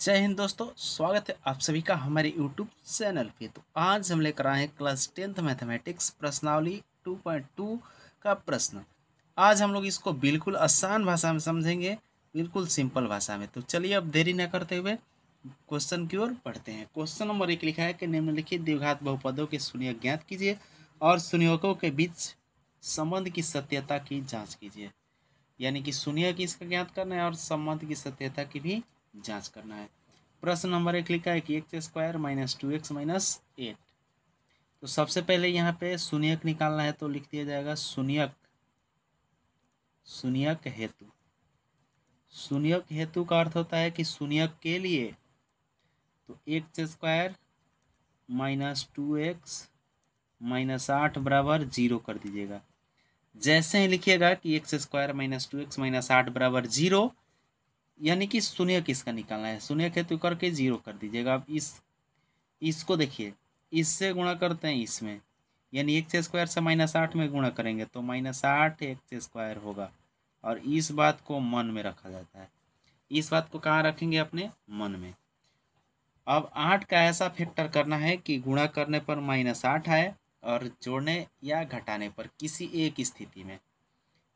जय हिंद दोस्तों स्वागत है आप सभी का हमारे यूट्यूब चैनल पे तो आज हम लेकर आए हैं क्लास टेंथ मैथमेटिक्स प्रश्नावली 2.2 का प्रश्न आज हम लोग इसको बिल्कुल आसान भाषा में समझेंगे बिल्कुल सिंपल भाषा में तो चलिए अब देरी न करते हुए क्वेश्चन की ओर पढ़ते हैं क्वेश्चन नंबर एक लिखा है कि निम्नलिखित द्विघात बहुपदों के सुनियो ज्ञात कीजिए और सुनियोगों के बीच संबंध की सत्यता की जाँच कीजिए यानी कि की इसका ज्ञात करना है और संबंध की सत्यता की भी जांच करना है प्रश्न नंबर एक लिखा है कि x square minus two x minus eight तो सबसे पहले यहाँ पे शून्यक निकालना है तो लिख दिया जाएगा शून्यक शून्यक हेतु शून्यक हेतु का अर्थ होता है कि शून्यक के लिए तो x square minus two x minus आठ बराबर जीरो कर दीजिएगा जैसे ही लिखिएगा कि x square minus two x minus आठ बराबर जीरो यानी कि शून्य किसका निकालना है शून्य है तो करके जीरो कर दीजिएगा आप इस इसको देखिए इससे गुणा करते हैं इसमें यानी एक से स्क्वायर से माइनस आठ में गुणा करेंगे तो माइनस आठ एक से स्क्वायर होगा और इस बात को मन में रखा जाता है इस बात को कहाँ रखेंगे अपने मन में अब आठ का ऐसा फैक्टर करना है कि गुणा करने पर माइनस आठ आए और जोड़ने या घटाने पर किसी एक स्थिति में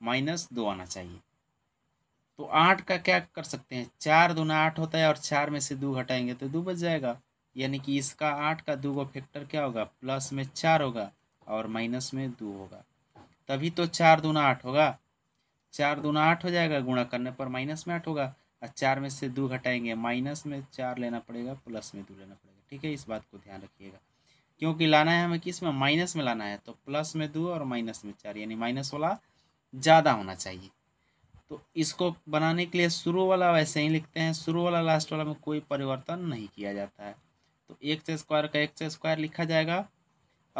माइनस दो आना चाहिए तो आठ का क्या कर सकते हैं चार दुना आठ होता है और चार में से दो घटाएंगे तो दो बच जाएगा यानी कि इसका आठ का दो गो फैक्टर क्या होगा प्लस में चार होगा और माइनस में दो होगा तभी तो चार दुना आठ होगा चार दुना आठ हो जाएगा गुणा करने पर माइनस में आठ होगा और चार में से दो घटाएंगे माइनस में चार लेना पड़ेगा प्लस में दो लेना पड़ेगा ठीक है इस बात को ध्यान रखिएगा क्योंकि लाना है हमें किस में माइनस में लाना है तो प्लस में दो और माइनस में चार यानी माइनस वाला ज़्यादा होना चाहिए तो इसको बनाने के लिए शुरू वाला वैसे ही लिखते हैं शुरू वाला लास्ट वाला में कोई परिवर्तन नहीं किया जाता है तो एक से स्क्वायर का एक से स्क्वायर लिखा जाएगा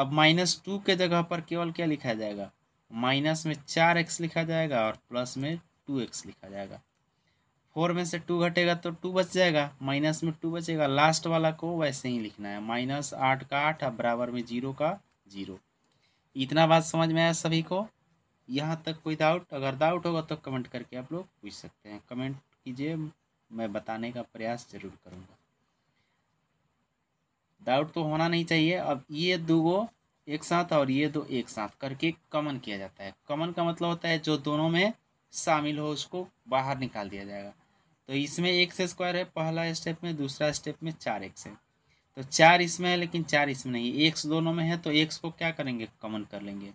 अब माइनस टू के जगह पर केवल क्या लिखा जाएगा माइनस में चार एक्स लिखा जाएगा और प्लस में टू एक्स लिखा जाएगा फोर में से टू घटेगा तो टू बच जाएगा माइनस में टू बचेगा लास्ट वाला को वैसे ही लिखना है माइनस आठ का आठ और बराबर में जीरो का जीरो इतना बात समझ में आया सभी को यहाँ तक कोई डाउट अगर डाउट होगा तो कमेंट करके आप लोग पूछ सकते हैं कमेंट कीजिए मैं बताने का प्रयास जरूर करूँगा डाउट तो होना नहीं चाहिए अब ये दो गो एक साथ और ये दो एक साथ करके कमन किया जाता है कमन का मतलब होता है जो दोनों में शामिल हो उसको बाहर निकाल दिया जाएगा तो इसमें एक से स्क्वायर है पहला स्टेप में दूसरा स्टेप में चार एक से तो चार इसमें है लेकिन चार इसमें नहीं एक दोनों में है तो एक को क्या करेंगे कमन कर लेंगे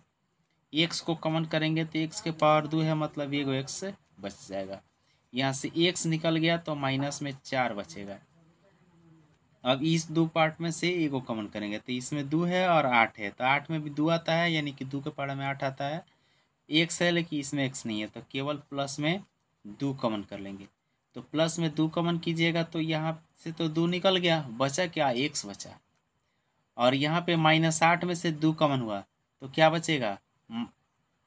एक्स को कमन करेंगे तो एक्स के पावर दो है मतलब ये एक्स एक्स बच जाएगा यहाँ से एक्स निकल गया तो माइनस में चार बचेगा अब इस दो पार्ट में से एगो कमन करेंगे तो इसमें दो है और आठ है तो आठ में भी दो आता है यानी कि दो के पार्ट में आठ आता है एक्स है लेकिन इसमें एक्स नहीं है तो केवल प्लस में दो कमन कर लेंगे तो प्लस में दो कमन कीजिएगा तो यहाँ से तो दो निकल गया बचा क्या एक्स बचा और यहाँ पे माइनस आठ में से दो कमन हुआ तो क्या बचेगा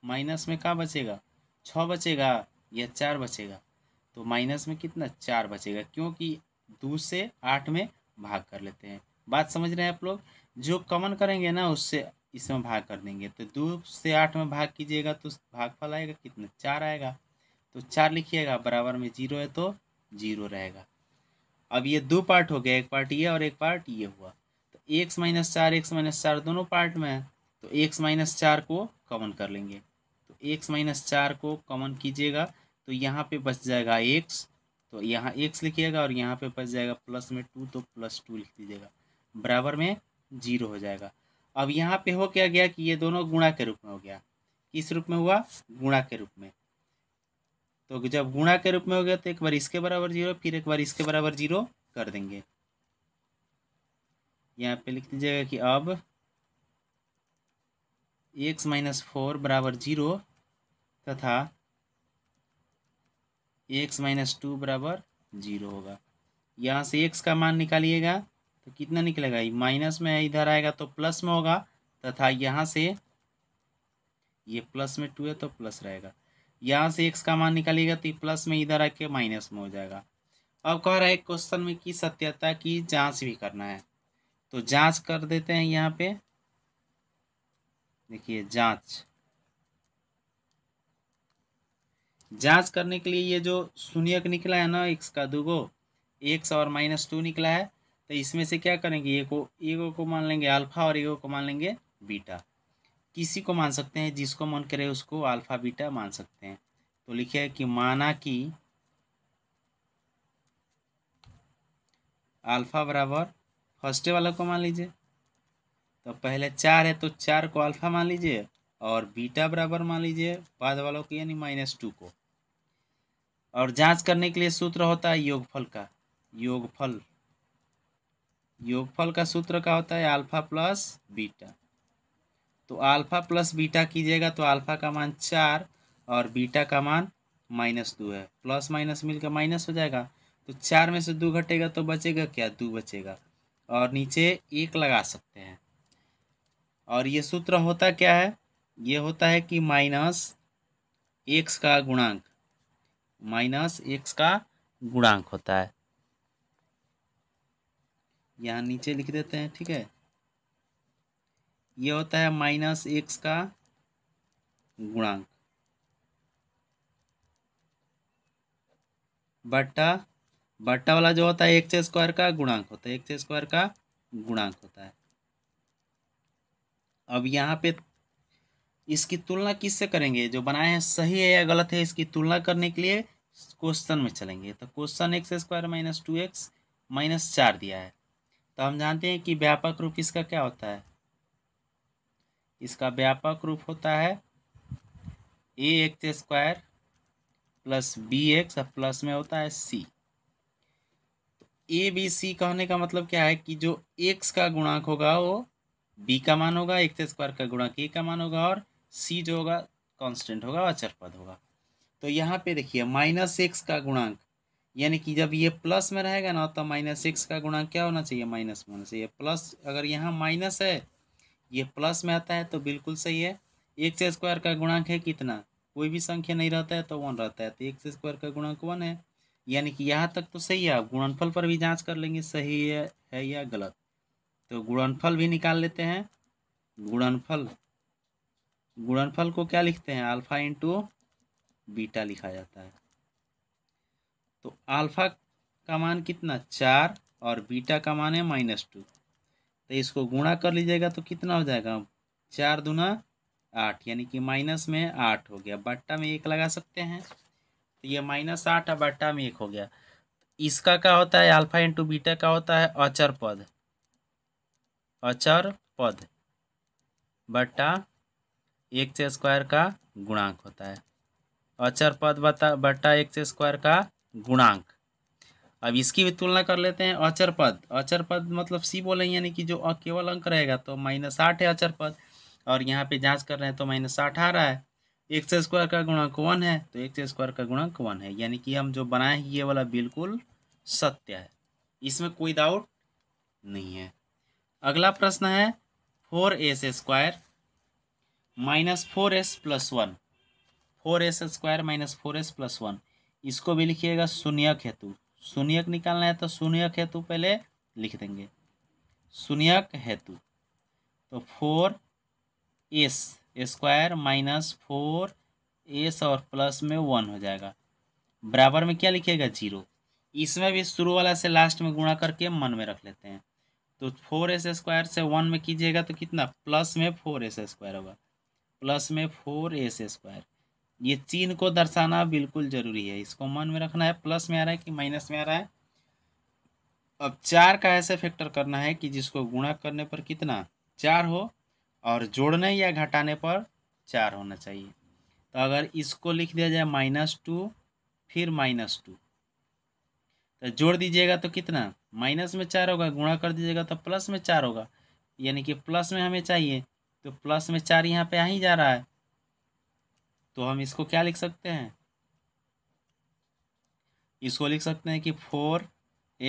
माइनस में कहाँ बचेगा छः बचेगा या चार बचेगा तो माइनस में कितना चार बचेगा क्योंकि दो से आठ में भाग कर लेते हैं बात समझ रहे हैं आप लोग जो कमन करेंगे ना उससे इसमें भाग कर देंगे तो दो से आठ में भाग कीजिएगा तो भागफल आएगा कितना चार आएगा तो चार लिखिएगा बराबर में जीरो है तो जीरो रहेगा अब ये दो पार्ट हो गया एक पार्ट ये और एक पार्ट ये हुआ तो एक्स माइनस चार एक्स माइनस चार दोनों पार्ट में है तो एक्स माइनस चार को कॉमन कर लेंगे एक्स माइनस चार को कॉमन कीजिएगा तो यहाँ पे बच जाएगा एक्स तो यहाँ एक्स लिखिएगा और यहाँ पे बच जाएगा प्लस में टू तो प्लस टू लिख दीजिएगा बराबर में जीरो हो जाएगा अब यहाँ पे हो क्या गया कि ये दोनों गुणा के रूप में हो गया किस रूप में हुआ गुणा के रूप में तो जब गुणा के रूप में हो गया तो एक बार इसके बराबर जीरो फिर एक बार इसके बराबर जीरो कर देंगे यहाँ पे लिख दीजिएगा कि अब एक्स माइनस फोर बराबर जीरो तथा एक्स माइनस टू बराबर जीरो होगा यहाँ से एक्स का मान निकालिएगा तो कितना निकलेगा माइनस में इधर आएगा तो प्लस में होगा तथा यहाँ से ये प्लस में टू है तो प्लस रहेगा यहाँ से एक्स का मान निकालिएगा तो प्लस में इधर आके माइनस में हो जाएगा अब कह रहा है क्वेश्चन में की सत्यता की जांच भी करना है तो जांच कर देते हैं यहाँ पे देखिए जांच जांच करने के लिए ये जो शून्यक निकला है ना एक्स का दुगो एक्स और माइनस टू निकला है तो इसमें से क्या करेंगे ये को एगो को मान लेंगे अल्फा और एगो को मान लेंगे बीटा किसी को मान सकते हैं जिसको मन करे उसको अल्फा बीटा मान सकते हैं तो लिखिए कि माना कि अल्फा बराबर फर्स्ट वाला को मान लीजिए तो पहले चार है तो चार को अल्फा मान लीजिए और बीटा बराबर मान लीजिए बाद वालों को यानी माइनस टू को और जांच करने के लिए सूत्र होता है योगफल का योगफल योगफल का सूत्र का होता है अल्फा प्लस बीटा तो अल्फा प्लस बीटा कीजिएगा तो अल्फा का मान चार और बीटा का मान माइनस दो है प्लस माइनस मिलकर माइनस हो जाएगा तो चार में से दो घटेगा तो बचेगा क्या दो बचेगा और नीचे एक लगा सकते हैं और ये सूत्र होता क्या है ये होता है कि माइनस एक्स का गुणांक माइनस एक्स का गुणांक होता है यहाँ नीचे लिख देते हैं ठीक है ये होता है माइनस एक्स का गुणांक बट्टा बट्टा वाला जो होता है एक्स स्क्वायर का गुणांक होता है एक्स स्क्वायर का गुणांक होता है अब यहाँ पे इसकी तुलना किससे करेंगे जो बनाए हैं सही है या गलत है इसकी तुलना करने के लिए क्वेश्चन में चलेंगे तो question x square minus two x minus चार दिया है तो हम जानते हैं कि व्यापक रूप इसका क्या होता है इसका व्यापक रूप होता है a x square plus b x plus में होता है सी तो ए बी सी कहने का मतलब क्या है कि जो एक्स का गुणांक होगा वो बी का मान होगा एक्स स्क्वायर का गुणांक ए का मान होगा और सी जो होगा कॉन्स्टेंट होगा अचरपद होगा तो यहाँ पे देखिए माइनस एक्स का गुणांक यानी कि जब ये प्लस में रहेगा ना तो माइनस एक्स का गुणांक क्या होना चाहिए माइनस में होना चाहिए प्लस अगर यहाँ माइनस है ये प्लस में आता है तो बिल्कुल सही है एक से स्क्वायर का गुणांक है कितना कोई भी संख्या नहीं रहता है तो वन रहता है तो एक से स्क्वायर का गुणांक वन है यानी कि यहाँ तक तो सही है आप गुणनफल पर भी जाँच कर लेंगे सही है, है या गलत तो गुणनफल भी निकाल लेते हैं गुणनफल गुणनफल को क्या लिखते हैं अल्फा इंटू बीटा लिखा जाता है तो अल्फा का मान कितना चार और बीटा का मान है माइनस टू तो इसको गुणा कर लीजिएगा तो कितना हो जाएगा चार दुना आठ यानी कि माइनस में आठ हो गया बट्टा में एक लगा सकते हैं तो ये माइनस आठ और बट्टा में एक हो गया इसका क्या होता है अल्फा इंटू बीटा का होता है अचर पद अचर पद बट्टा एक से स्क्वायर का गुणांक होता है अचर पद बता बट्टा एक्स स्क्वायर का गुणांक अब इसकी भी तुलना कर लेते हैं अचर पद अचर पद मतलब सी बोले यानी कि जो केवल अंक रहेगा तो माइनस साठ है अचर पद और यहाँ पे जांच कर रहे हैं तो माइनस साठ आ रहा है एक्स स्क्वायर का गुणांक वन है तो एक्स स्क्वायर का गुणांक वन है यानी कि हम जो बनाए हैं ये वाला बिल्कुल सत्य है इसमें कोई डाउट नहीं है अगला प्रश्न है four s square minus four s plus one four s square minus four s plus one इसको भी लिखिएगा शून्यक हेतु शून्यक निकालना है तो शून्यक हेतु पहले लिख देंगे शून्यक हेतु तो four s square minus four s और प्लस में वन हो जाएगा बराबर में क्या लिखिएगा जीरो इसमें भी शुरू वाला से लास्ट में गुणा करके मन में रख लेते हैं तो फोर एस स्क्वायर से वन में कीजिएगा तो कितना प्लस में फोर एस स्क्वायर होगा प्लस में फोर एस स्क्वायर ये चीन को दर्शाना बिल्कुल ज़रूरी है इसको मन में रखना है प्लस में आ रहा है कि माइनस में आ रहा है अब चार का ऐसे फैक्टर करना है कि जिसको गुणा करने पर कितना चार हो और जोड़ने या घटाने पर चार होना चाहिए तो अगर इसको लिख दिया जाए माइनस टू फिर माइनस टू तो जोड़ दीजिएगा तो कितना माइनस में चार होगा गुणा कर दीजिएगा तो प्लस में चार होगा यानी कि प्लस में हमें चाहिए तो प्लस में चार यहाँ पे आ ही जा रहा है तो हम इसको क्या लिख सकते हैं इसको लिख सकते हैं कि फोर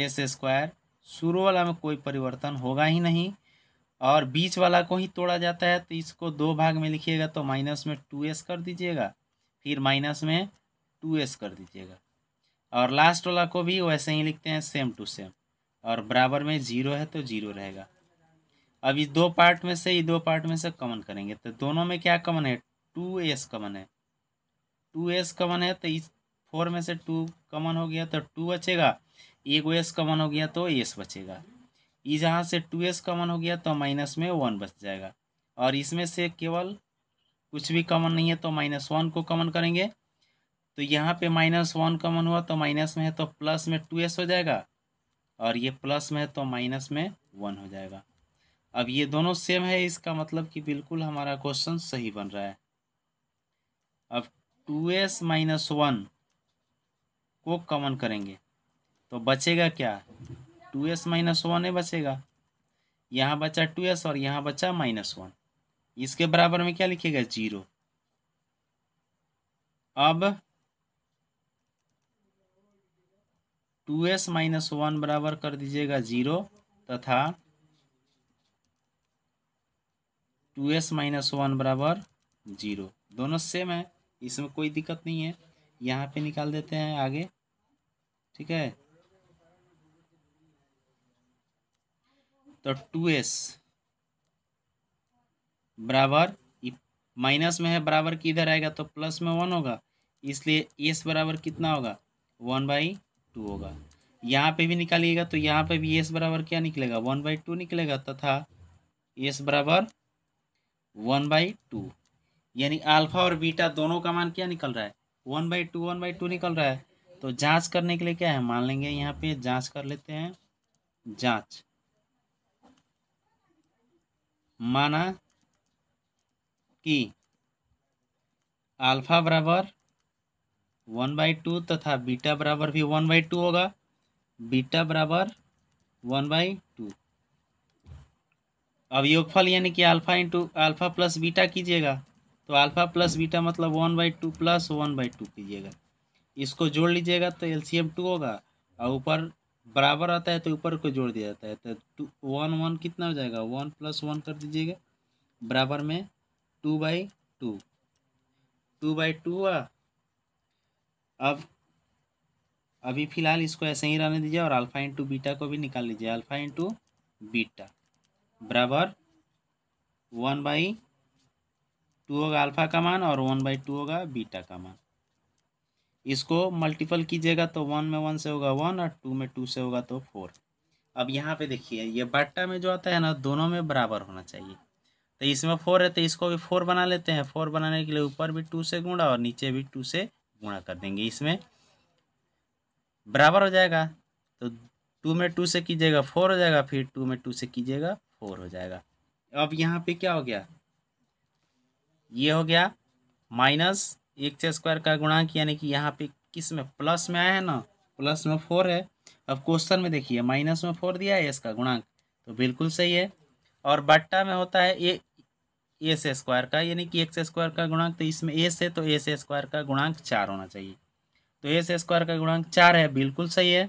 एस स्क्वायर शुरू वाला में कोई परिवर्तन होगा ही नहीं और बीच वाला को ही तोड़ा जाता है तो इसको दो भाग में लिखिएगा तो माइनस में टू एस कर दीजिएगा फिर माइनस में टू एस कर दीजिएगा और लास्ट वाला को भी वैसे ही लिखते हैं सेम टू सेम और बराबर में ज़ीरो है तो ज़ीरो रहेगा अब इस दो पार्ट में से ये दो पार्ट में से कॉमन करेंगे तो दोनों में क्या कॉमन है टू एस कमन है टू एस कमन है तो इस फोर में से टू कमन हो गया तो टू बचेगा एक एस कमन हो गया तो एस बचेगा इस यहाँ से टू एस कमन हो गया तो माइनस में वन बच जाएगा और इसमें से केवल कुछ भी कमन नहीं है तो माइनस वन को कमन करेंगे तो यहाँ पे माइनस वन कमन हुआ तो माइनस में है तो प्लस में टू एस हो जाएगा और ये प्लस में है तो माइनस में वन हो जाएगा अब ये दोनों सेम है इसका मतलब कि बिल्कुल हमारा क्वेश्चन सही बन रहा है अब टू एस माइनस वन को कॉमन करेंगे तो बचेगा क्या टू एस माइनस वन ही बचेगा यहाँ बचा टू एस और यहाँ बचा माइनस वन इसके बराबर में क्या लिखेगा जीरो अब टू एस माइनस वन बराबर कर दीजिएगा जीरो तथा टू एस माइनस वन बराबर जीरो दोनों सेम है इसमें कोई दिक्कत नहीं है यहाँ पे निकाल देते हैं आगे ठीक है तो टू एस बराबर माइनस में है बराबर किधर आएगा तो प्लस में वन होगा इसलिए एस बराबर कितना होगा वन बाई टू होगा यहाँ पे भी निकालिएगा तो यहाँ पे भी एस बराबर क्या निकलेगा वन बाई टू निकलेगा तथा एस बराबर वन बाई टू यानी अल्फा और बीटा दोनों का मान क्या निकल रहा है one by two one by two निकल रहा है तो जांच करने के लिए क्या है मान लेंगे यहाँ पे जांच कर लेते हैं जांच माना कि अल्फा बराबर वन बाई टू तथा बीटा बराबर भी वन बाई टू होगा बीटा बराबर वन बाई टू अब योगफल यानी कि alpha into alpha plus beta कीजिएगा तो अल्फ़ा प्लस बीटा मतलब one by two plus one by two कीजिएगा इसको जोड़ लीजिएगा तो एल सी एम टू होगा और ऊपर बराबर आता है तो ऊपर को जोड़ दिया जाता है तो टू वन वन कितना हो जाएगा वन प्लस वन कर दीजिएगा बराबर में two by two two by two हुआ अब अभी फ़िलहाल इसको ऐसे ही रहने दीजिए और अल्फ़ा इंटू बीटा को भी निकाल लीजिए अल्फ़ा इंटू बीटा बराबर वन बाई टू होगा अल्फ़ा का मान और वन बाई टू होगा बीटा का मान इसको मल्टीपल कीजिएगा तो वन में वन से होगा वन और टू में टू से होगा तो फोर अब यहाँ पे देखिए ये बट्टा में जो आता है ना दोनों में बराबर होना चाहिए तो इसमें फोर है तो इसको भी फोर बना लेते हैं फोर बनाने के लिए ऊपर भी टू से गुणा और नीचे भी टू से गुणा कर देंगे इसमें बराबर हो जाएगा तो टू में टू से कीजिएगा फोर हो जाएगा फिर टू में टू से कीजिएगा फोर हो जाएगा अब यहाँ पे क्या हो गया ये हो गया माइनस एक से स्क्वायर का गुणांक यानी कि यहाँ पे किस में प्लस में आया है ना प्लस में फोर है अब क्वेश्चन में देखिए माइनस में फोर दिया है इसका गुणांक तो बिल्कुल सही है और बट्टा में होता है ए ए से स्क्वायर का यानी कि एक से स्क्वायर का गुणांक तो इसमें ए से तो ए से स्क्वायर का गुणांक चार होना चाहिए तो ए से स्क्वायर का गुणांक चार है बिल्कुल सही है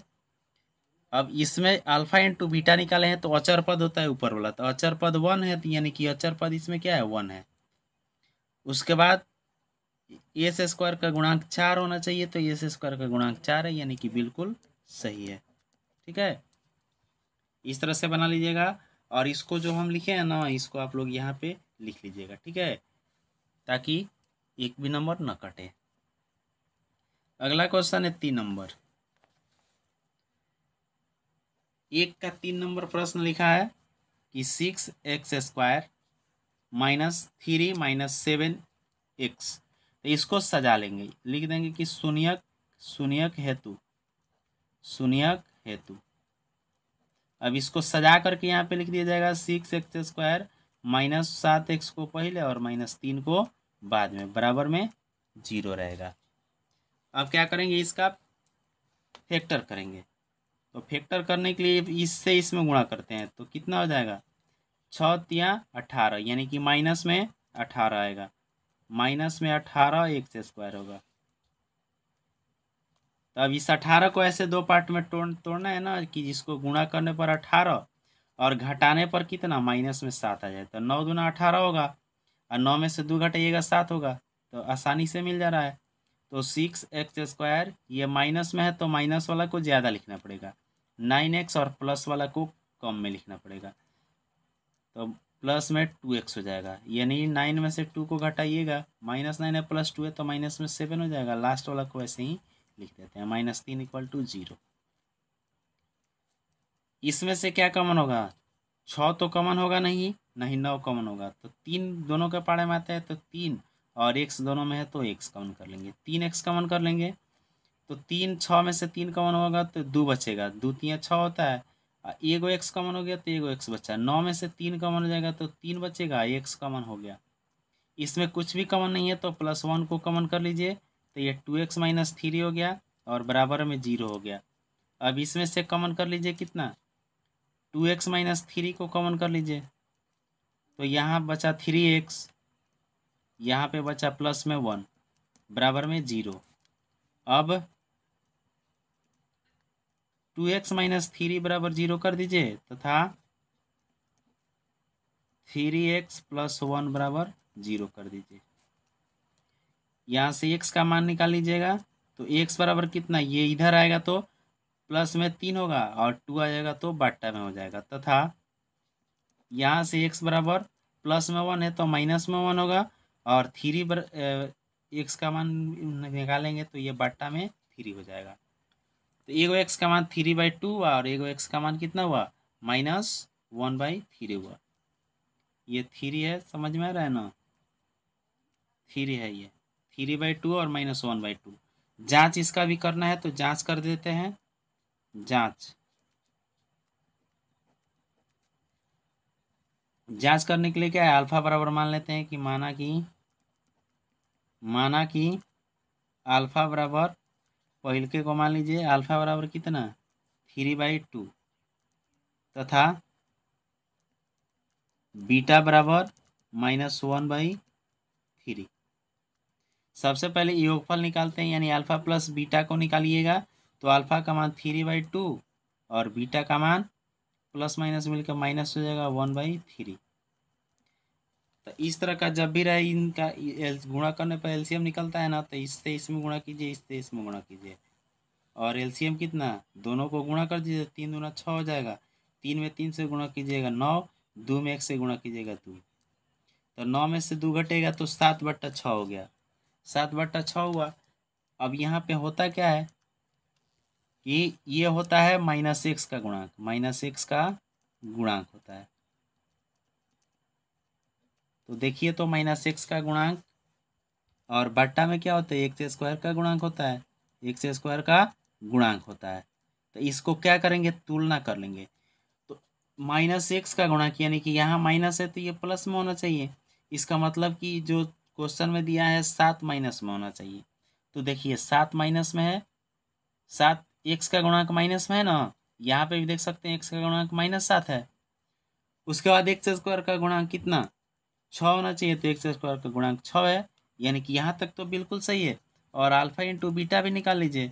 अब इसमें अल्फा इंटू बीटा निकाले हैं तो अचर पद होता है ऊपर वाला तो अचर पद वन है तो यानी कि अचर पद इसमें क्या है वन है उसके बाद एस स्क्वायर का गुणांक चार होना चाहिए तो एस स्क्वायर का गुणांक चार है यानी कि बिल्कुल सही है ठीक है इस तरह से बना लीजिएगा और इसको जो हम लिखे हैं ना इसको आप लोग यहाँ पे लिख लीजिएगा ठीक है ताकि एक भी नंबर न कटे अगला क्वेश्चन है तीन नंबर एक का तीन नंबर प्रश्न लिखा है कि six x square minus three minus seven x तो इसको सजा लेंगे लिख देंगे कि शून्यक शून्यक हेतु शून्यक हेतु अब इसको सजा करके यहाँ पे लिख दिया जाएगा सिक्स एक्स स्क्वायर माइनस सात एक्स को पहले और माइनस तीन को बाद में बराबर में जीरो रहेगा अब क्या करेंगे इसका फैक्टर करेंगे तो फैक्टर करने के लिए इससे इसमें गुणा करते हैं तो कितना हो जाएगा छत या अठारह यानी कि माइनस में अठारह आएगा माइनस में अठारह एक से स्क्वायर होगा तो अब इस अठारह को ऐसे दो पार्ट में तोड़ तोड़ना है ना कि जिसको गुणा करने पर अठारह और घटाने पर कितना माइनस में सात आ जाए तो नौ दुना अठारह होगा और नौ में से दो घटाइएगा सात होगा तो आसानी से मिल जा रहा है तो सिक्स एक्स स्क्वायर ये माइनस में है तो माइनस वाला को ज़्यादा लिखना पड़ेगा नाइन एक्स और प्लस वाला को कम में लिखना पड़ेगा तो प्लस में टू एक्स हो जाएगा यानी नाइन में से टू को घटाइएगा माइनस नाइन है प्लस टू है तो माइनस में सेवन हो जाएगा लास्ट वाला को ऐसे ही लिख देते हैं माइनस तीन इक्वल टू जीरो इसमें से क्या कॉमन होगा छ तो कॉमन होगा नहीं नहीं नौ कॉमन होगा तो तीन दोनों के पाड़े में आता है तो तीन और एक्स दोनों में है तो एक्स कॉमन कर लेंगे तीन एक्स कॉमन कर लेंगे तो तीन छ में से तीन कॉमन होगा तो दो बचेगा दो तीन छ होता है ए एक्स कॉमन हो गया तो ए एक्स बचा नौ में से तीन कॉमन हो जाएगा तो तीन बचेगा एक्स कॉमन हो गया इसमें कुछ भी कॉमन नहीं है तो प्लस वन को कॉमन कर लीजिए तो ये टू एक्स माइनस थ्री हो गया और बराबर में जीरो हो गया अब इसमें से कॉमन कर लीजिए कितना टू एक्स माइनस थ्री को कॉमन कर लीजिए तो यहाँ बचा थ्री एक्स यहाँ पर बचा प्लस में वन बराबर में जीरो अब टू एक्स माइनस थ्री बराबर जीरो कर दीजिए तथा थ्री एक्स प्लस वन बराबर जीरो कर दीजिए यहाँ से एक्स का मान निकाल लीजिएगा तो एक्स बराबर कितना ये इधर आएगा तो प्लस में तीन होगा और टू आ जाएगा तो बाटा में हो जाएगा तथा यहाँ से एक्स बराबर प्लस में वन है तो माइनस में वन होगा और थ्री बर एक्स का मान निकालेंगे तो ये बाटा में थ्री हो जाएगा तो एगो एक्स का मान थ्री बाई टू हुआ और एगो एक्स का मान कितना हुआ माइनस वन बाई थ्री हुआ ये थ्री है समझ में आ रहा है ना थ्री है ये थ्री बाई टू और माइनस वन बाई टू जाँच इसका भी करना है तो जाँच कर देते हैं जाँच जांच करने के लिए क्या है अल्फा बराबर मान लेते हैं कि माना कि माना कि अल्फा बराबर पहले को मान लीजिए अल्फा बराबर कितना थ्री बाई टू तथा बीटा बराबर माइनस वन बाई थ्री सबसे पहले योगफल निकालते हैं यानी अल्फा प्लस बीटा को निकालिएगा तो अल्फा का मान थ्री बाई टू और बीटा का मान प्लस माइनस मिलकर माइनस हो जाएगा वन बाई थ्री तो इस तरह का जब भी रहे इनका गुणा करने पर एलसीएम निकलता है ना तो इससे इसमें गुणा कीजिए इससे इसमें गुणा कीजिए और एलसीएम कितना दोनों को गुणा कर दीजिए तीन दुना छः हो जाएगा तीन में तीन से गुणा कीजिएगा नौ दो में एक से गुणा कीजिएगा दो तो नौ में से दो घटेगा तो सात बट्टा छः हो गया सात बट्टा छः हुआ अब यहाँ पे होता क्या है कि ये होता है माइनस एक्स का गुणांक माइनस एक्स का गुणांक होता है तो देखिए तो माइनस एक्स का गुणांक और बट्टा में क्या होता है एक से स्क्वायर का गुणांक होता है एक से स्क्वायर का गुणांक होता है तो इसको क्या करेंगे तुलना कर लेंगे तो माइनस एक्स का गुणांक यानी कि यहाँ माइनस है तो ये प्लस में होना चाहिए इसका मतलब कि जो क्वेश्चन में दिया है सात माइनस में होना चाहिए तो देखिए सात माइनस में है सात एक्स का गुणांक माइनस में है ना यहाँ पे भी देख सकते हैं एक्स का गुणांक माइनस सात है उसके बाद एक्स स्क्वायर का गुणांक कितना छ होना चाहिए तो एक्स स्क्वायर का गुणांक छ है यानी कि यहाँ तक तो बिल्कुल सही है और अल्फा इंटू बीटा भी निकाल लीजिए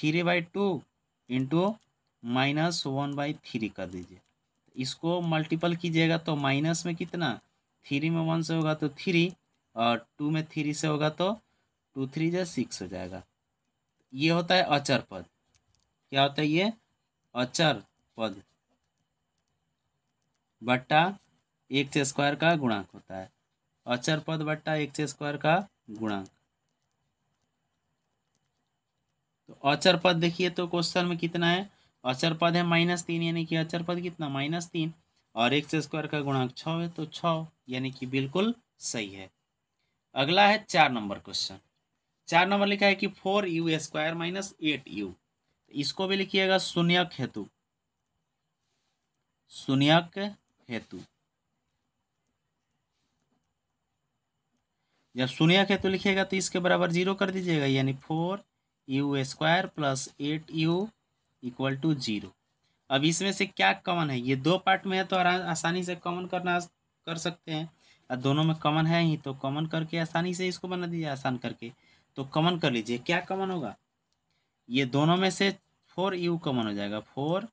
three by two into minus one by three कर दीजिए इसको मल्टीपल कीजिएगा तो माइनस में कितना थ्री में वन से होगा तो थ्री और टू में थ्री से होगा तो टू थ्री जो सिक्स हो जाएगा ये होता है अचर पद क्या होता है ये अचर पद बट्टा एक से स्क्वायर का गुणांक होता है अचर पद बट्टा एक से स्क्वायर का गुणांक तो अचर पद देखिए तो क्वेश्चन में कितना है अचर पद है माइनस तीन यानी कि अचर पद कितना माइनस तीन और एक से स्क्वायर का गुणांक छ है तो छ यानी कि बिल्कुल सही है अगला है चार नंबर क्वेश्चन चार नंबर लिखा है कि four u square minus eight u इसको भी लिखिएगा शून्यक हेतु शून्यक हेतु जब शून्य के तो लिखेगा तो इसके बराबर जीरो कर दीजिएगा यानी four u square plus eight u equal to zero अब इसमें से क्या कॉमन है ये दो पार्ट में है तो आसानी से कॉमन करना कर सकते हैं और दोनों में कॉमन है ही तो कॉमन करके आसानी से इसको बना दीजिए आसान करके तो कॉमन कर लीजिए क्या कॉमन होगा ये दोनों में से फोर यू कॉमन हो जाएगा फोर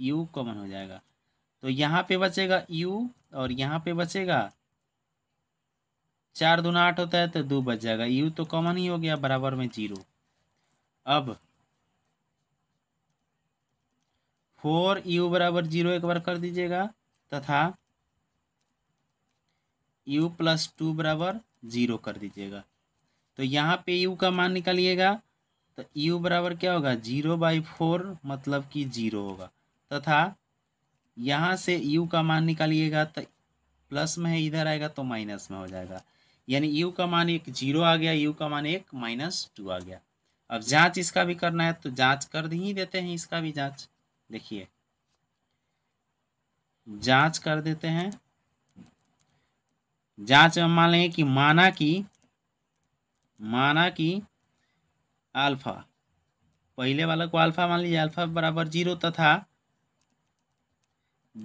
यू कॉमन हो जाएगा तो यहाँ पे बचेगा यू और यहाँ पे बचेगा चार दूना आठ होता है तो दो बच जाएगा यू तो कॉमन ही हो गया बराबर में जीरो अब फोर यू बराबर जीरो एक बार कर दीजिएगा तथा यू प्लस टू बराबर जीरो कर दीजिएगा तो यहाँ पे यू का मान निकालिएगा तो यू बराबर क्या होगा जीरो बाई फोर मतलब कि जीरो होगा तथा यहाँ से यू का मान निकालिएगा तो प्लस में है इधर आएगा तो माइनस में हो जाएगा यानी यू का मान एक जीरो आ गया यू का मान एक माइनस टू आ गया अब जांच इसका भी करना है तो जांच कर ही देते हैं इसका भी जांच देखिए जांच कर देते हैं जांच हम मान लेंगे कि माना कि माना कि अल्फा पहले वाला को अल्फा मान लीजिए अल्फा बराबर जीरो तथा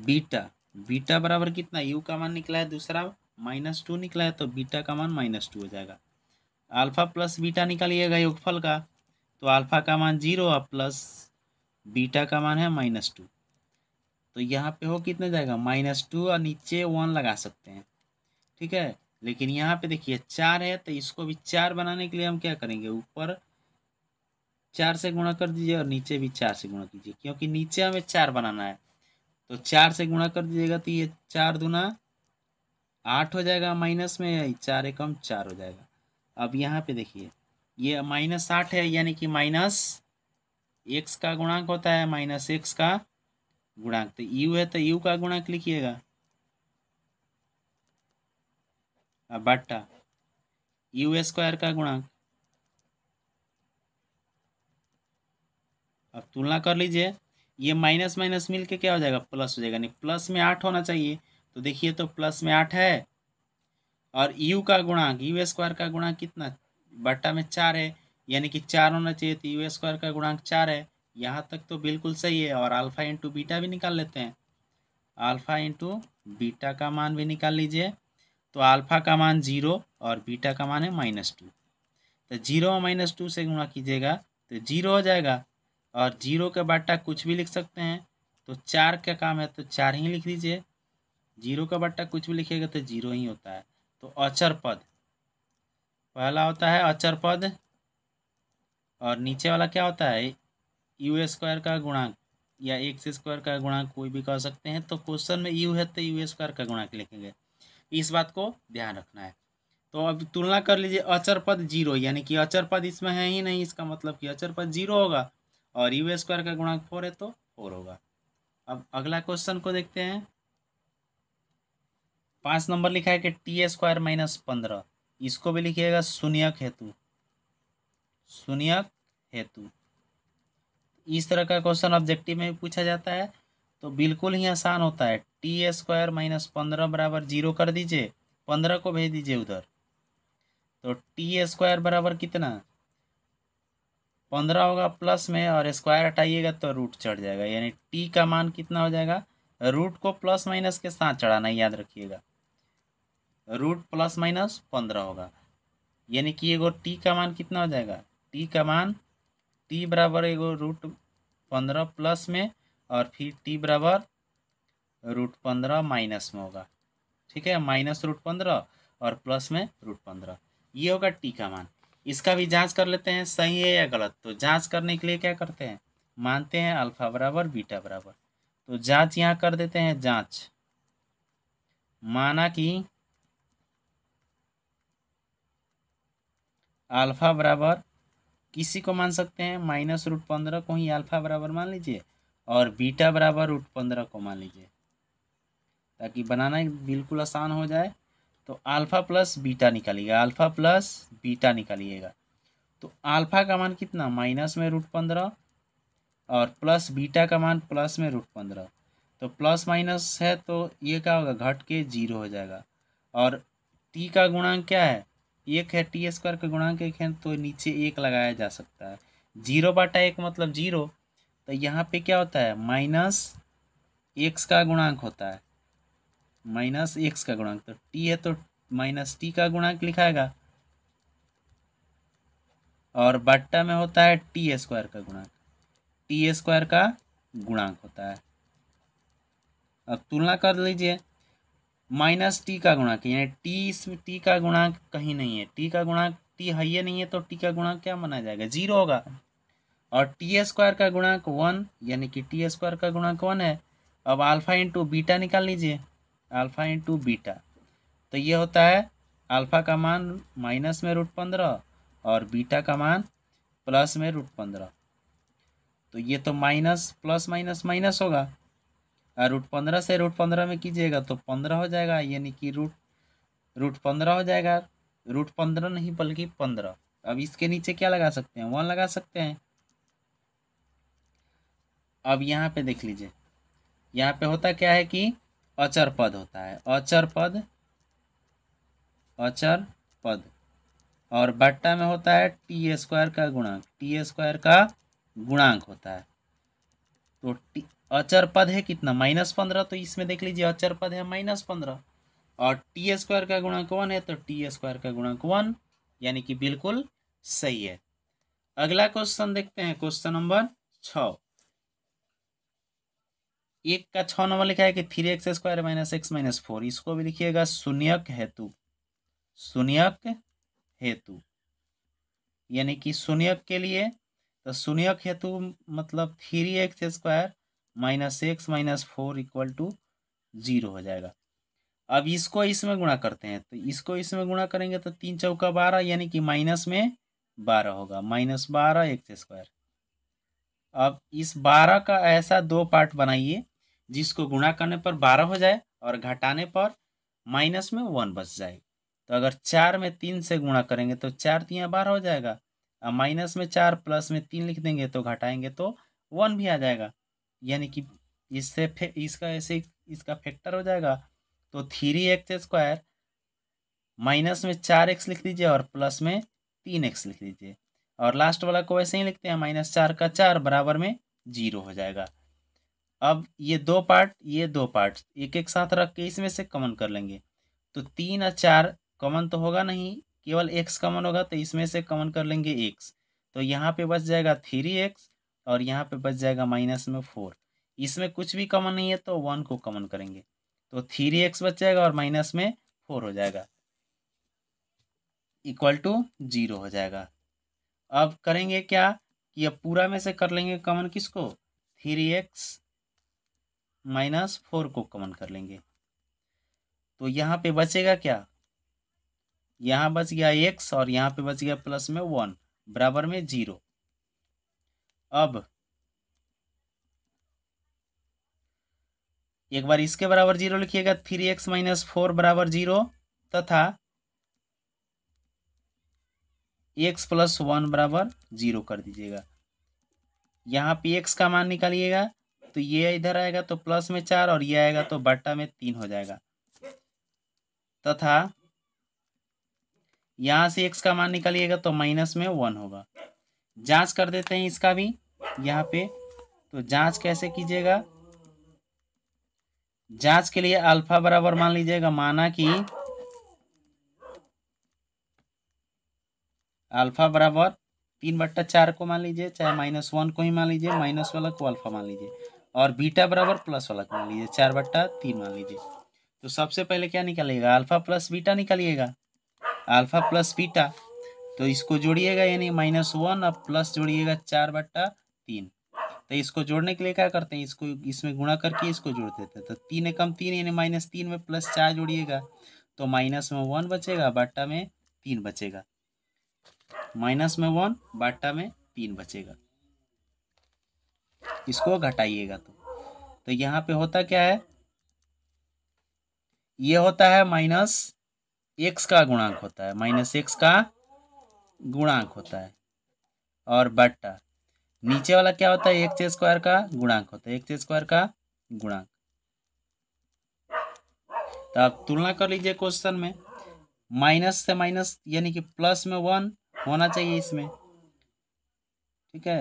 बीटा बीटा बराबर कितना यू का मान निकला है दूसरा माइनस टू निकला है तो बीटा का मान माइनस टू हो जाएगा अल्फ़ा प्लस बीटा निकालिएगा योगफल का तो अल्फ़ा का मान जीरो और प्लस बीटा का मान है माइनस टू तो यहाँ पे हो कितना जाएगा माइनस टू और नीचे वन लगा सकते हैं ठीक है लेकिन यहाँ पे देखिए चार है तो इसको भी चार बनाने के लिए हम क्या करेंगे ऊपर चार से गुणा कर दीजिए और नीचे भी चार से गुणा कीजिए क्योंकि नीचे हमें चार बनाना है तो चार से गुणा कर दीजिएगा तो ये चार दुना आठ हो जाएगा माइनस में चार एकम चार हो जाएगा अब यहाँ पे देखिए ये माइनस आठ है यानी कि माइनस एक्स का गुणांक होता है माइनस एक्स का गुणांक तो यू है तो यू का गुणांक लिखिएगा अब बट्टा यू स्क्वायर का गुणांक अब तुलना कर लीजिए ये माइनस माइनस मिलके क्या हो जाएगा प्लस हो जाएगा यानी प्लस में आठ होना चाहिए तो देखिए तो प्लस में आठ है और यू का गुणांक यू स्क्वायर का गुणांक कितना बट्टा में चार है यानी कि चार होना चाहिए तो यू स्क्वायर का गुणांक चार है यहाँ तक तो बिल्कुल सही है और अल्फ़ा इंटू बीटा भी निकाल लेते हैं अल्फ़ा इंटू बीटा का मान भी निकाल लीजिए तो अल्फ़ा का मान जीरो और बीटा का मान है माइनस टू तो जीरो और माइनस टू से गुणा कीजिएगा तो जीरो हो जाएगा और जीरो के बट्टा कुछ भी लिख सकते हैं तो चार का काम है तो चार ही लिख दीजिए जीरो का बट्टा कुछ भी लिखेगा तो जीरो ही होता है तो अचर पद पहला होता है अचर पद और नीचे वाला क्या होता है यू स्क्वायर का गुणांक या एक्स स्क्वायर का गुणांक कोई भी कह सकते हैं तो क्वेश्चन में यू है तो यू स्क्वायर का गुणांक लिखेंगे इस बात को ध्यान रखना है तो अब तुलना कर लीजिए अचर पद जीरो यानी कि अचर पद इसमें है ही नहीं इसका मतलब कि अचर पद जीरो होगा और यू स्क्वायर का गुणांक फोर है तो फोर होगा अब अगला क्वेश्चन को देखते हैं पाँच नंबर लिखा है कि टी स्क्वायर माइनस पंद्रह इसको भी लिखिएगा शून्यक हेतु शून्यक हेतु इस तरह का क्वेश्चन ऑब्जेक्टिव में पूछा जाता है तो बिल्कुल ही आसान होता है टी स्क्वायर माइनस पंद्रह बराबर जीरो कर दीजिए पंद्रह को भेज दीजिए उधर तो टी स्क्वायर बराबर कितना पंद्रह होगा प्लस में और स्क्वायर हटाइएगा तो रूट चढ़ जाएगा यानी टी का मान कितना हो जाएगा रूट को प्लस माइनस के साथ चढ़ाना याद रखिएगा रूट प्लस माइनस पंद्रह होगा यानी कि एगो टी का मान कितना हो जाएगा टी का मान टी बराबर एगो रूट पंद्रह प्लस में और फिर टी बराबर रूट पंद्रह माइनस में होगा ठीक है माइनस रूट पंद्रह और प्लस में रूट पंद्रह ये होगा टी का मान इसका भी जांच कर लेते हैं सही है या गलत तो जांच करने के लिए क्या करते हैं मानते हैं अल्फा बराबर बीटा बराबर तो जांच यहाँ कर देते हैं जांच माना कि अल्फ़ा बराबर किसी को मान सकते हैं माइनस रूट पंद्रह को ही अल्फ़ा बराबर मान लीजिए और बीटा बराबर रूट पंद्रह को मान लीजिए ताकि बनाना बिल्कुल आसान हो जाए तो अल्फ़ा प्लस बीटा निकालिएगा अल्फ़ा प्लस बीटा निकालिएगा तो अल्फ़ा का मान कितना माइनस में रूट पंद्रह और प्लस बीटा का मान प्लस में रूट पंद्रह तो प्लस माइनस है तो ये क्या होगा घट के जीरो हो जाएगा और टी का गुणांक क्या है एक है टी स्क्वायर का गुणांक एक है तो नीचे एक लगाया जा सकता है जीरो बाटा एक मतलब जीरो तो यहाँ पे क्या होता है माइनस एक्स का गुणांक होता है माइनस एक्स का गुणांक तो टी है तो माइनस टी का गुणांक लिखाएगा और बट्टा में होता है टी स्क्वायर का गुणांक टी स्क्वायर का गुणांक होता है अब तुलना कर लीजिए माइनस टी का गुणांक यानी टी इसमें टी का गुणांक कहीं नहीं है टी का गुणांक टी ये नहीं है तो टी का गुणांक क्या माना जाएगा जीरो होगा और टी स्क्वायर का गुणांक वन यानी कि टी स्क्वायर का गुणांक वन है अब अल्फा इंटू बीटा निकाल लीजिए अल्फा इंटू बीटा तो ये होता है अल्फा का मान माइनस में रूट पंद्रह और बीटा का मान प्लस में रूट पंद्रह तो ये तो माइनस प्लस माइनस माइनस होगा रूट पंद्रह से रूट पंद्रह में कीजिएगा तो पंद्रह हो जाएगा यानी कि रूट रूट पंद्रह हो जाएगा रूट पंद्रह नहीं बल्कि पंद्रह अब इसके नीचे क्या लगा सकते हैं वन लगा सकते हैं अब यहाँ पे देख लीजिए यहाँ पे होता क्या है कि अचर पद होता है अचर पद अचर पद और बट्टा में होता है टी स्क्वायर का गुणांक टी स्क्वायर का गुणांक होता है तो टी अचर पद है कितना माइनस पंद्रह तो इसमें देख लीजिए अचर पद है माइनस पंद्रह और टी स्क्वायर का गुणांक वन है तो टी स्क्वायर का गुणांक वन यानी कि बिल्कुल सही है अगला क्वेश्चन देखते हैं क्वेश्चन नंबर छ एक का छ नंबर लिखा है कि three x square minus x minus four इसको भी लिखिएगा शून्यक हेतु शून्यक हेतु यानी कि शून्यक के लिए तो शून्यक हेतु मतलब three x square minus x minus four equal to zero हो जाएगा अब इसको इसमें गुणा करते हैं तो इसको इसमें गुणा करेंगे तो तीन चौका बारह यानी कि माइनस में बारह होगा माइनस बारह एक्स स्क्वायर अब इस बारह का ऐसा दो पार्ट बनाइए जिसको गुणा करने पर बारह हो जाए और घटाने पर माइनस में वन बच जाए तो अगर चार में तीन से गुणा करेंगे तो चार तीन बारह हो जाएगा और माइनस में चार प्लस में तीन लिख देंगे तो घटाएंगे तो वन भी आ जाएगा यानी कि इससे फे, इसका ऐसे इसका फैक्टर हो जाएगा तो थ्री एक्स स्क्वायर माइनस में चार एक्स लिख दीजिए और प्लस में तीन एक्स लिख दीजिए और लास्ट वाला को ऐसे ही लिखते हैं माइनस चार का चार बराबर में जीरो हो जाएगा अब ये दो पार्ट ये दो पार्ट एक एक साथ रख के इसमें से कमन कर लेंगे तो तीन और चार कमन तो होगा नहीं केवल एक्स कमन होगा तो इसमें से कमन कर लेंगे एक्स तो यहाँ पे बच जाएगा थ्री एक्स और यहाँ पे बच जाएगा माइनस में फोर इसमें कुछ भी कॉमन नहीं है तो वन को कॉमन करेंगे तो थ्री एक्स बच जाएगा और माइनस में फोर हो जाएगा इक्वल टू जीरो हो जाएगा अब करेंगे क्या कि अब पूरा में से कर लेंगे कॉमन किसको थ्री एक्स माइनस फोर को कॉमन कर लेंगे तो यहाँ पे बचेगा क्या यहाँ बच गया एक्स और यहाँ पे बच गया प्लस में वन बराबर में जीरो अब एक बार इसके बराबर जीरो लिखिएगा थ्री एक्स माइनस फोर बराबर जीरो तथा एक्स प्लस वन बराबर जीरो कर दीजिएगा यहाँ पे एक्स का मान निकालिएगा तो ये इधर आएगा तो प्लस में चार और ये आएगा तो बट्टा में तीन हो जाएगा तथा यहाँ से एक्स का मान निकालिएगा तो माइनस में वन होगा जांच कर देते हैं इसका भी यहाँ पे तो जांच कैसे कीजिएगा जांच के लिए अल्फा बराबर मान लीजिएगा माना कि अल्फा बराबर तीन बट्टा चार को मान लीजिए चाहे माइनस वन को ही मान लीजिए माइनस वाला को अल्फा मान लीजिए और बीटा बराबर प्लस वाला को मान लीजिए चार बट्टा तीन मान लीजिए तो सबसे पहले क्या निकालिएगा अल्फा प्लस बीटा निकालिएगा अल्फा प्लस बीटा तो इसको जोड़िएगा यानी माइनस वन और प्लस जोड़िएगा चार बट्टा तीन तो इसको जोड़ने के लिए क्या करते हैं इसको इसमें गुणा करके इसको जोड़ देते हैं तो तीन एकम तीन यानी माइनस तीन में प्लस चार जोड़िएगा तो माइनस में वन बचेगा बाटा में तीन बचेगा माइनस में वन बाटा में तीन बचेगा इसको घटाइएगा तो तो यहाँ पे होता क्या है ये होता है माइनस एक्स का गुणांक होता है माइनस एक्स का गुणांक होता है और बट्टा नीचे वाला क्या होता है एक से स्क्वायर का गुणांक होता है एक से स्क्वायर का गुणांक तो आप तुलना कर लीजिए क्वेश्चन में माइनस से माइनस यानी कि प्लस में वन होना चाहिए इसमें ठीक है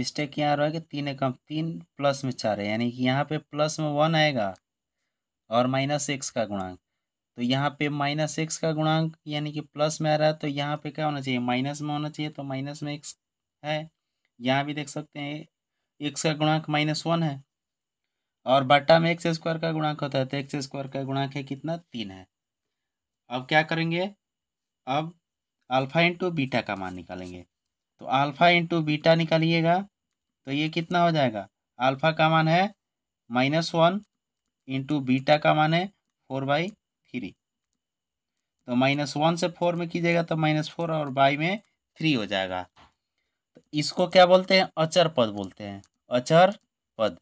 मिस्टेक यहाँ रहेगा तीन एकम तीन प्लस में चार है यानी कि यहाँ पे प्लस में वन आएगा और माइनस एक्स का गुणांक तो यहाँ पे माइनस एक्स का गुणांक यानी कि प्लस में आ रहा है तो यहाँ पे क्या होना चाहिए माइनस में होना चाहिए तो माइनस में एक्स है यहाँ भी देख सकते हैं एक्स का गुणांक माइनस वन है और बट्टा में एक्स स्क्वायर का गुणांक होता है तो एक्स स्क्वायर का गुणांक है कितना तीन है अब क्या करेंगे अब अल्फ़ा इंटू बीटा का मान निकालेंगे तो अल्फ़ा इंटू बीटा निकालिएगा तो ये कितना हो जाएगा अल्फ़ा का मान है माइनस वन इंटू बीटा का मान है फोर बाई थ्री तो माइनस वन से फोर में कीजिएगा तो माइनस फोर और बाई में थ्री हो जाएगा तो इसको क्या बोलते हैं अचर पद बोलते हैं अचर पद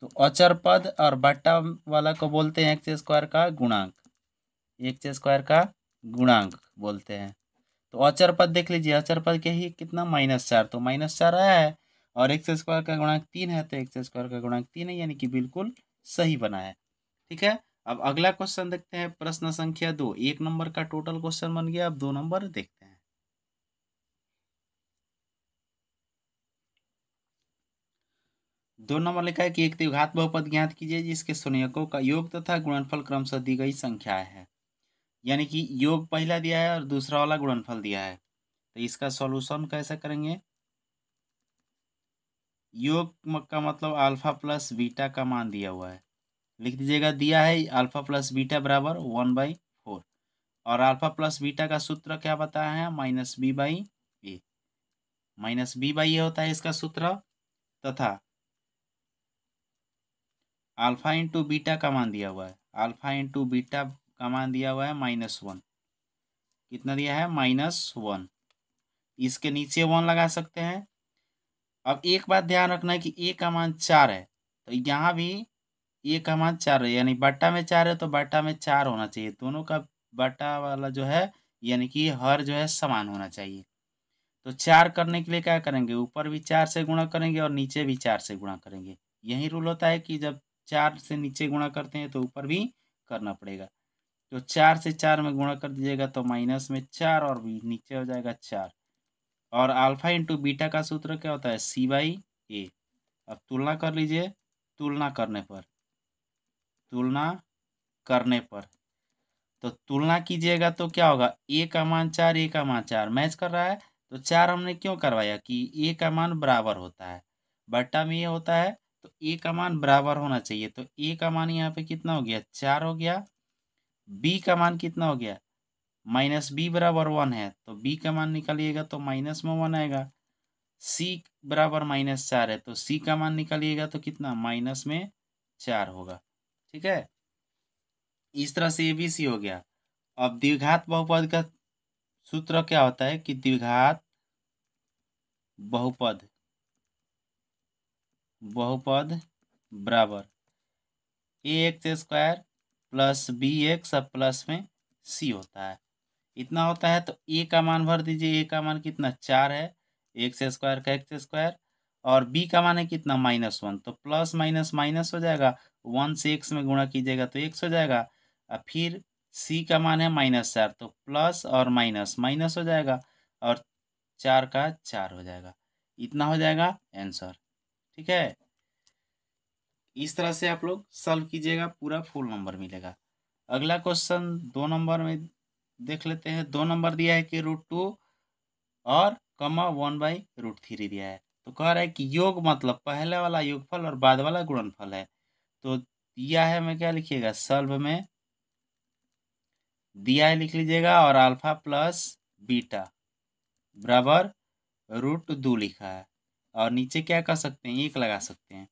तो अचर पद और बट्टा वाला को बोलते हैं एक्स स्क्वायर का गुणांक एक्स स्क्वायर का गुणांक बोलते हैं तो अचर पद देख लीजिए अचर पद के ही कितना माइनस चार तो माइनस चार आया है और एक्स स्क्वायर का गुणांक तीन है तो एक्स स्क्वायर का गुणांक तीन है यानी कि बिल्कुल सही बना है ठीक है अब अगला क्वेश्चन देखते हैं प्रश्न संख्या दो एक नंबर का टोटल क्वेश्चन बन गया अब दो नंबर देखते हैं दो नंबर लिखा है कि एक त्रिघात बहुपद ज्ञात कीजिए जिसके शून्यकों का योग तथा गुणनफल क्रमशः दी गई संख्या है यानी कि योग पहला दिया है और दूसरा वाला गुणनफल दिया है तो इसका सॉल्यूशन कैसे करेंगे योग का मतलब अल्फा प्लस बीटा का मान दिया हुआ है लिख दीजिएगा दिया है अल्फा प्लस बीटा बराबर वन बाई फोर और अल्फा प्लस बीटा का सूत्र क्या बताया है minus b by a minus b by a होता है इसका सूत्र तथा अल्फा इंटू बीटा का मान दिया हुआ है अल्फा इंटू बीटा का मान दिया हुआ है माइनस वन कितना दिया है माइनस वन इसके नीचे वन लगा सकते हैं अब एक बात ध्यान रखना है कि ए का मान चार है तो यहाँ भी ए का मान चार है यानी बट्टा में चार है तो बट्टा में चार होना चाहिए दोनों का बट्टा वाला जो है यानी कि हर जो है समान होना चाहिए तो चार करने के लिए क्या करेंगे ऊपर भी चार से गुणा करेंगे और नीचे भी चार से गुणा करेंगे यही रूल होता है कि जब चार से नीचे गुणा करते हैं तो ऊपर भी करना पड़ेगा तो चार से चार में गुणा कर दीजिएगा तो माइनस में चार और भी नीचे हो जाएगा चार और अल्फा इंटू बीटा का सूत्र क्या होता है सी बाई ए अब तुलना कर लीजिए तुलना करने पर तुलना करने पर तो तुलना कीजिएगा तो क्या होगा ए का मान चार ए का मान चार मैच कर रहा है तो चार हमने क्यों करवाया कि ए का मान बराबर होता है बट्टा में ये होता है तो ए का मान बराबर होना चाहिए तो ए का मान यहाँ पे कितना हो गया चार हो गया बी का मान कितना हो गया माइनस बी बराबर वन है तो बी का मान निकालिएगा तो माइनस में वन आएगा सी बराबर माइनस चार है तो सी का मान निकालिएगा तो कितना माइनस में चार होगा ठीक है इस तरह से ए बी सी हो गया अब द्विघात बहुपद का सूत्र क्या होता है कि द्विघात बहुपद बहुपद बराबर a x square plus b x और प्लस में सी होता है इतना होता है तो ए का मान भर दीजिए ए का मान कितना चार है एक्स स्क्वायर का एक्स स्क्वायर और बी का मान है कितना माइनस वन तो प्लस माइनस माइनस हो जाएगा वन से एक्स में गुणा कीजिएगा तो एक्स हो जाएगा और फिर सी का मान है माइनस चार तो प्लस और माइनस माइनस हो जाएगा और चार का चार हो जाएगा इतना हो जाएगा आंसर ठीक है इस तरह से आप लोग सॉल्व कीजिएगा पूरा फुल नंबर मिलेगा अगला क्वेश्चन दो नंबर में देख लेते हैं दो नंबर दिया है कि रूट टू और comma one by root three दिया है तो कह रहा है कि योग मतलब पहले वाला योगफल और बाद वाला गुणनफल है तो दिया है में क्या लिखिएगा सल्व में दिया है लिख लीजिएगा और अल्फा प्लस बीटा बराबर रूट दो लिखा है और नीचे क्या कर सकते हैं एक लगा सकते हैं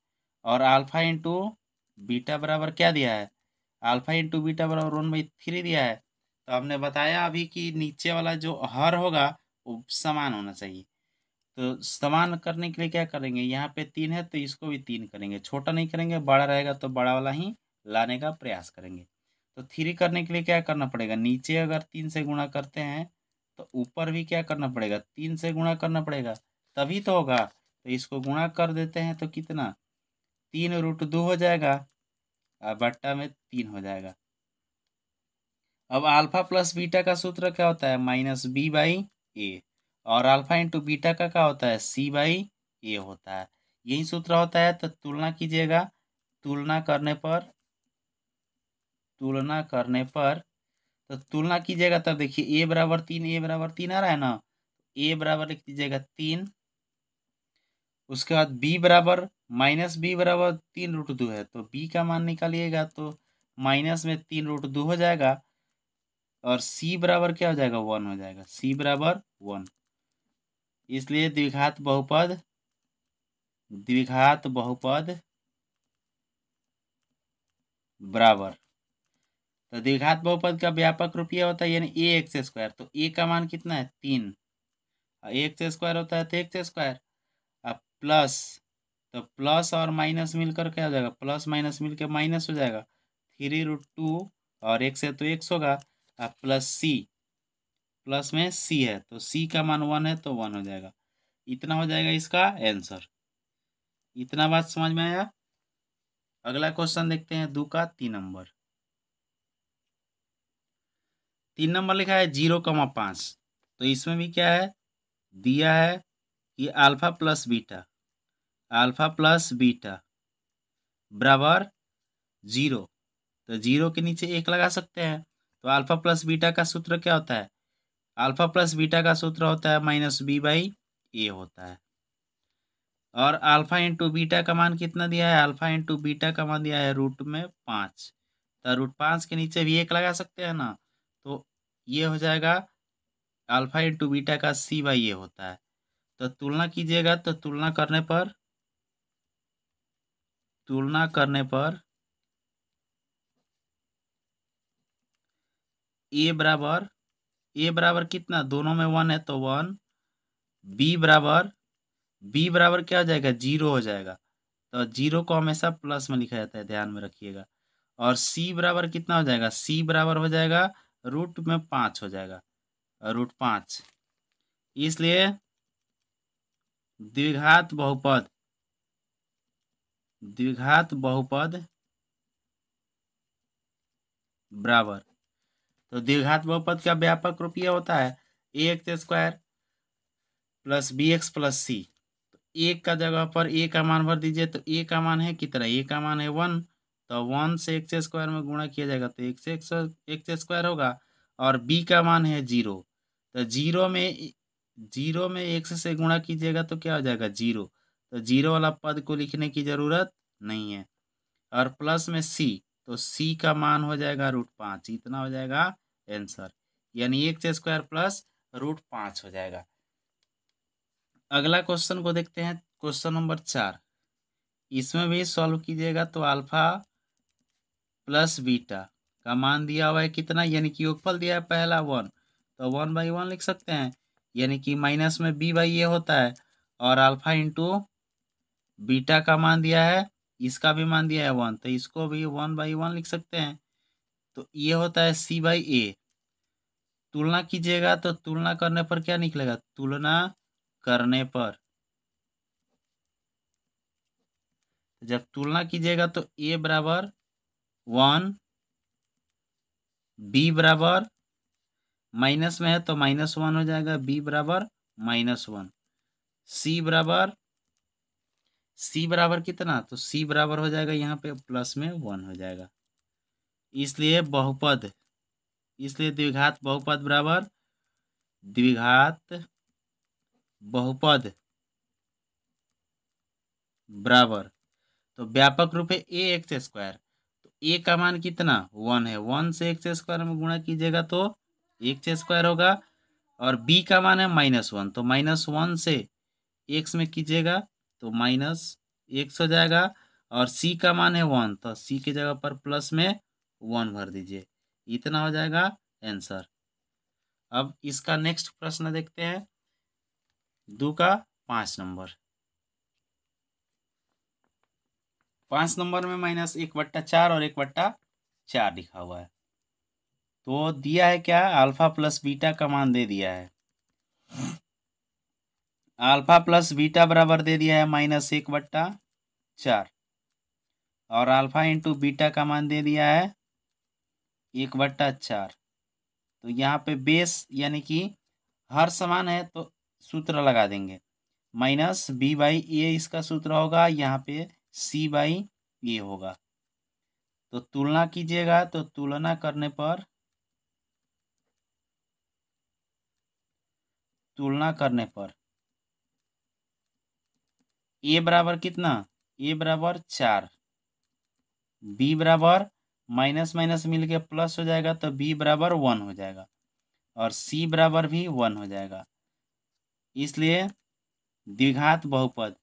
और अल्फा इंटू बीटा बराबर क्या दिया है अल्फा इंटू बीटा बराबर वन बाई थ्री दिया है तो हमने बताया अभी कि नीचे वाला जो हर होगा वो समान होना चाहिए तो समान करने के लिए क्या करेंगे यहाँ पे तीन है तो इसको भी तीन करेंगे छोटा नहीं करेंगे बड़ा रहेगा तो बड़ा वाला ही लाने का प्रयास करेंगे तो थ्री करने के लिए क्या करना पड़ेगा नीचे अगर तीन से गुणा करते हैं तो ऊपर भी क्या करना पड़ेगा तीन से गुणा करना पड़ेगा तभी तो होगा तो इसको गुणा कर देते हैं तो कितना तीन रूट दो हो जाएगा और बट्टा में तीन हो जाएगा अब अल्फा प्लस बीटा का सूत्र क्या होता है माइनस बी बाई ए और अल्फा इंटू बीटा का क्या होता है सी बाई ए होता है यही सूत्र होता है तो तुलना कीजिएगा तुलना करने पर तुलना करने पर तो तुलना कीजिएगा तब तो देखिए ए बराबर तीन ए बराबर तीन आ रहा है ना ए बराबर लिख दीजिएगा तीन उसके बाद बी बराबर माइनस बी बराबर तीन रूट दो है तो बी का मान निकालिएगा तो माइनस में तीन रूट दो हो जाएगा और सी बराबर क्या हो जाएगा वन हो जाएगा सी बराबर वन इसलिए द्विघात बहुपद द्विघात बहुपद बराबर तो द्विघात बहुपद का व्यापक रूपया होता है यानी ए एक्स स्क्वायर तो ए का मान कितना है तीन और एक्स स्क्वायर होता है तो एक्स स्क्वायर प्लस तो प्लस और माइनस मिलकर क्या हो जाएगा प्लस माइनस मिलकर माइनस हो जाएगा थ्री रूट टू और एक से तो एक्स होगा और प्लस सी प्लस में सी है तो सी का मान वन है तो वन हो जाएगा इतना हो जाएगा इसका आंसर इतना बात समझ में आया अगला क्वेश्चन देखते हैं दो का तीन नंबर तीन नंबर लिखा है जीरो कमा पाँच तो इसमें भी क्या है दिया है कि alpha plus beta alpha plus beta बराबर ज़ीरो तो ज़ीरो के नीचे एक लगा सकते हैं तो अल्फ़ा प्लस बीटा का सूत्र क्या होता है अल्फ़ा प्लस बीटा का सूत्र होता है माइनस बी बाई ए होता है और अल्फ़ा इंटू बीटा का मान कितना दिया है अल्फ़ा इंटू बीटा का मान दिया है रूट में पाँच तो रूट पाँच के नीचे भी एक लगा सकते हैं ना तो ये हो जाएगा अल्फ़ा इंटू बीटा का सी बाई ए होता है तो तुलना कीजिएगा तो तुलना करने पर तुलना करने पर ए बराबर ए बराबर कितना दोनों में वन है तो वन बी बराबर बी बराबर क्या हो जाएगा जीरो हो जाएगा तो जीरो को हमेशा प्लस में लिखा जाता है ध्यान में रखिएगा और सी बराबर कितना हो जाएगा सी बराबर हो जाएगा रूट में पाँच हो जाएगा रूट पाँच इसलिए द्विघात बहुपद द्विघात बहुपद बराबर तो द्विघात बहुपद का व्यापक रूप यह होता है a x square plus b x plus c तो एक का जगह पर ए का मान भर दीजिए तो ए का मान है कितना ए का मान है वन तो वन से एक्स स्क्वायर में गुणा किया जाएगा तो एक से स्क्वायर होगा और बी का मान है जीरो तो जीरो में जीरो में एक्स से गुणा कीजिएगा तो क्या हो जाएगा जीरो तो जीरो वाला पद को लिखने की ज़रूरत नहीं है और प्लस में सी तो सी का मान हो जाएगा रूट पाँच इतना हो जाएगा आंसर यानी एक से स्क्वायर प्लस रूट पाँच हो जाएगा अगला क्वेश्चन को देखते हैं क्वेश्चन नंबर चार इसमें भी सॉल्व कीजिएगा तो अल्फा प्लस बीटा का मान दिया हुआ है कितना यानी कि योगफल दिया है पहला वन तो वन बाई वन लिख सकते हैं यानी कि माइनस में बी बाई ए होता है और अल्फा इंटू बीटा का मान दिया है इसका भी मान दिया है वन तो इसको भी वन बाई वन लिख सकते हैं तो ये होता है सी बाई ए तुलना कीजिएगा तो तुलना करने पर क्या निकलेगा तुलना करने पर जब तुलना कीजिएगा तो ए बराबर वन बी बराबर माइनस में है तो माइनस वन हो जाएगा बी बराबर माइनस वन सी बराबर सी बराबर कितना तो सी बराबर हो जाएगा यहाँ पे प्लस में वन हो जाएगा इसलिए बहुपद इसलिए द्विघात बहुपद बराबर द्विघात बहुपद बराबर तो व्यापक रूप है ए एक्स स्क्वायर तो ए का मान कितना वन है वन से एक्स स्क्वायर में गुणा कीजिएगा तो एक्स स्क्वायर होगा और बी का मान है माइनस वन तो माइनस वन से एक्स में कीजिएगा तो माइनस एक सौ जाएगा और सी का मान है वन तो सी के जगह पर प्लस में वन भर दीजिए इतना हो जाएगा आंसर अब इसका नेक्स्ट प्रश्न देखते हैं दो का पाँच नंबर पाँच नंबर में माइनस एक बट्टा चार और एक बट्टा चार लिखा हुआ है तो दिया है क्या अल्फा प्लस बीटा का मान दे दिया है अल्फा प्लस बीटा बराबर दे दिया है माइनस एक बट्टा चार और अल्फा इंटू बीटा का मान दे दिया है एक बट्टा चार तो यहाँ पे बेस यानी कि हर समान है तो सूत्र लगा देंगे माइनस बी बाई ए इसका सूत्र होगा यहाँ पे सी बाई ए होगा तो तुलना कीजिएगा तो तुलना करने पर तुलना करने पर ए बराबर कितना ए बराबर चार बी बराबर माइनस माइनस मिल के प्लस हो जाएगा तो बी बराबर वन हो जाएगा और सी बराबर भी वन हो जाएगा इसलिए द्विघात बहुपद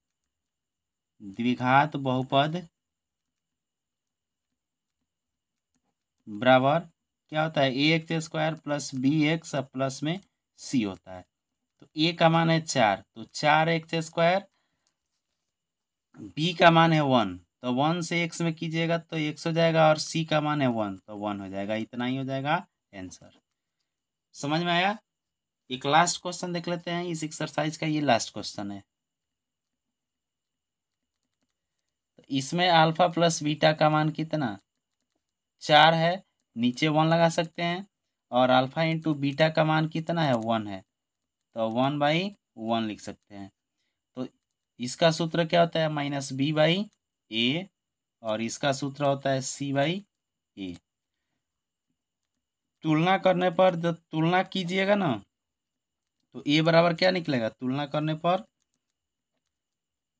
द्विघात बहुपद बराबर क्या होता है a x square plus b x plus में सी होता है तो ए का मान है चार तो चार एक्स स्क्वायर बी का मान है वन तो वन से एक्स में कीजिएगा तो एक्स हो जाएगा और सी का मान है वन तो वन हो जाएगा इतना ही हो जाएगा आंसर समझ में आया एक लास्ट क्वेश्चन देख लेते हैं इस एक्सरसाइज का ये लास्ट क्वेश्चन है तो इसमें अल्फा प्लस बीटा का मान कितना चार है नीचे वन लगा सकते हैं और अल्फा इंटू बीटा का मान कितना है वन है तो वन बाई वन लिख सकते हैं इसका सूत्र क्या होता है माइनस बी बाई ए और इसका सूत्र होता है सी बाई ए तुलना करने पर जब तुलना कीजिएगा ना तो ए बराबर क्या निकलेगा तुलना करने पर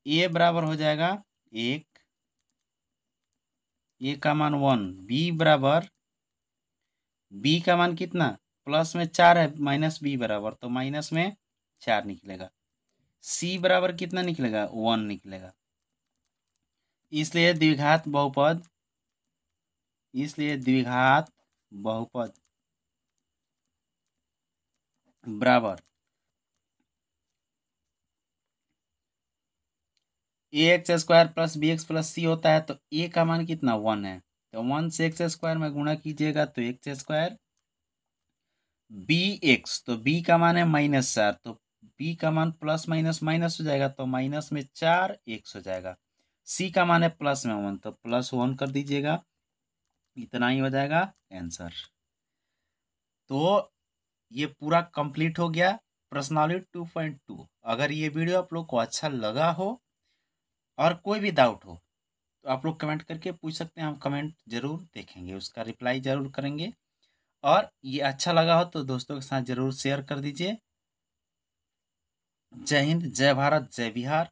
ए बराबर हो जाएगा एक ए का मान वन बी बराबर बी का मान कितना प्लस में चार है माइनस बी बराबर तो माइनस में चार निकलेगा सी बराबर कितना निकलेगा वन निकलेगा इसलिए द्विघात बहुपद इसलिए द्विघात बहुपद बराबर a x square plus b x plus c होता है तो ए का मान कितना वन है तो वन से एक्स स्क्वायर में गुणा कीजिएगा तो एक्स स्क्वायर बी एक्स तो बी का मान है माइनस चार तो पी का मान प्लस माइनस माइनस हो जाएगा तो माइनस में चार एक हो जाएगा सी का मान है प्लस में वन तो प्लस वन कर दीजिएगा इतना ही हो जाएगा आंसर तो ये पूरा कंप्लीट हो गया प्रश्नावली टू पॉइंट टू अगर ये वीडियो आप लोग को अच्छा लगा हो और कोई भी डाउट हो तो आप लोग कमेंट करके पूछ सकते हैं हम कमेंट जरूर देखेंगे उसका रिप्लाई जरूर करेंगे और ये अच्छा लगा हो तो दोस्तों के साथ ज़रूर शेयर कर दीजिए जय हिंद जय भारत जय बिहार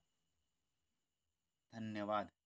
धन्यवाद